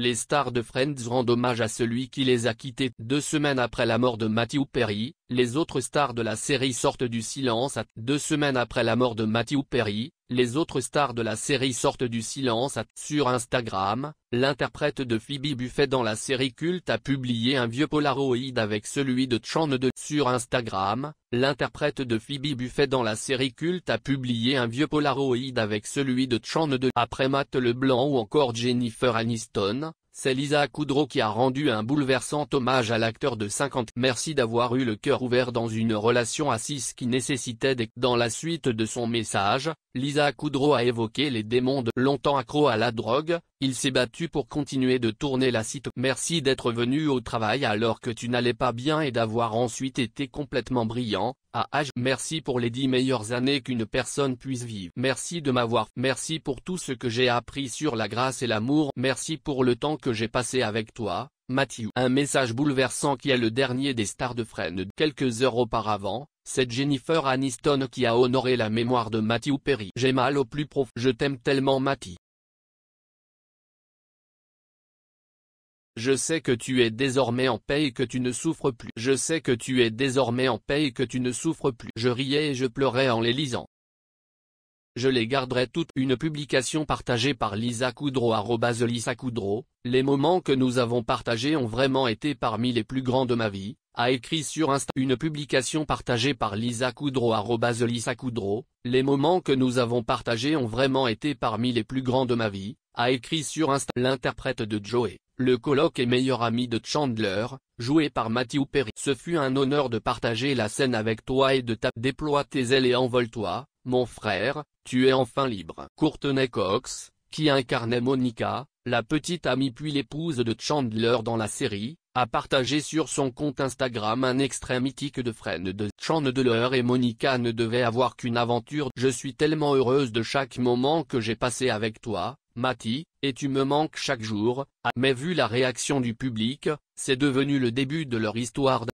les stars de Friends rendent hommage à celui qui les a quittés deux semaines après la mort de Matthew Perry, les autres stars de la série sortent du silence à deux semaines après la mort de Matthew Perry, les autres stars de la série sortent du silence à sur Instagram, l'interprète de Phoebe Buffet dans la série culte a publié un vieux Polaroid avec celui de Chan de sur Instagram, l'interprète de Phoebe Buffet dans la série culte a publié un vieux Polaroid avec celui de Chan de après Matt Leblanc ou encore Jennifer Aniston, c'est Lisa Kudrow qui a rendu un bouleversant hommage à l'acteur de 50. Merci d'avoir eu le cœur ouvert dans une relation à 6 qui nécessitait des... Dans la suite de son message, Lisa Kudrow a évoqué les démons de longtemps accro à la drogue, il s'est battu pour continuer de tourner la site. Merci d'être venu au travail alors que tu n'allais pas bien et d'avoir ensuite été complètement brillant, à âge. Merci pour les dix meilleures années qu'une personne puisse vivre. Merci de m'avoir. Merci pour tout ce que j'ai appris sur la grâce et l'amour. Merci pour le temps que j'ai passé avec toi, Matthew. Un message bouleversant qui est le dernier des stars de Friends. Quelques heures auparavant, c'est Jennifer Aniston qui a honoré la mémoire de Matthew Perry. J'ai mal au plus profond. Je t'aime tellement Matthew. Je sais que tu es désormais en paix et que tu ne souffres plus. Je sais que tu es désormais en paix et que tu ne souffres plus. Je riais et je pleurais en les lisant je les garderai toutes une publication partagée par Lisa Coudreau Lisa les moments que nous avons partagés ont vraiment été parmi les plus grands de ma vie, a écrit sur Insta une publication partagée par Lisa Coudreau Lisa Coudreau, les moments que nous avons partagés ont vraiment été parmi les plus grands de ma vie, a écrit sur Insta l'interprète de Joey le colloque et meilleur ami de Chandler, joué par Matthew Perry. Ce fut un honneur de partager la scène avec toi et de ta déploie tes ailes et envole-toi, mon frère, tu es enfin libre. Courtenay Cox, qui incarnait Monica, la petite amie puis l'épouse de Chandler dans la série, a partagé sur son compte Instagram un extrait mythique de frêne de Chandler et Monica ne devait avoir qu'une aventure. Je suis tellement heureuse de chaque moment que j'ai passé avec toi, Mati, et tu me manques chaque jour, ah. mais vu la réaction du public, c'est devenu le début de leur histoire